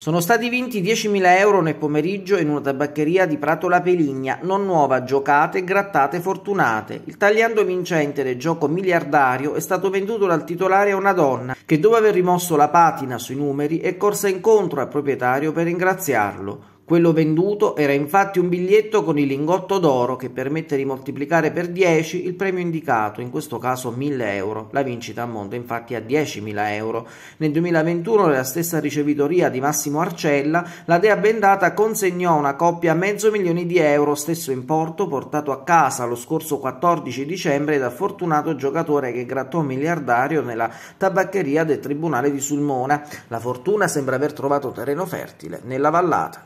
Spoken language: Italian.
Sono stati vinti diecimila euro nel pomeriggio in una tabaccheria di Prato La Peligna, non nuova, giocate, grattate, fortunate. Il tagliando vincente del gioco miliardario è stato venduto dal titolare a una donna che dopo aver rimosso la patina sui numeri è corsa incontro al proprietario per ringraziarlo. Quello venduto era infatti un biglietto con il lingotto d'oro che permette di moltiplicare per 10 il premio indicato, in questo caso 1000 euro. La vincita ammonta infatti a 10.000 euro. Nel 2021 nella stessa ricevitoria di Massimo Arcella, la Dea Bendata consegnò una coppia a mezzo milione di euro, stesso importo portato a casa lo scorso 14 dicembre da fortunato giocatore che grattò miliardario nella tabaccheria del Tribunale di Sulmona. La fortuna sembra aver trovato terreno fertile nella vallata.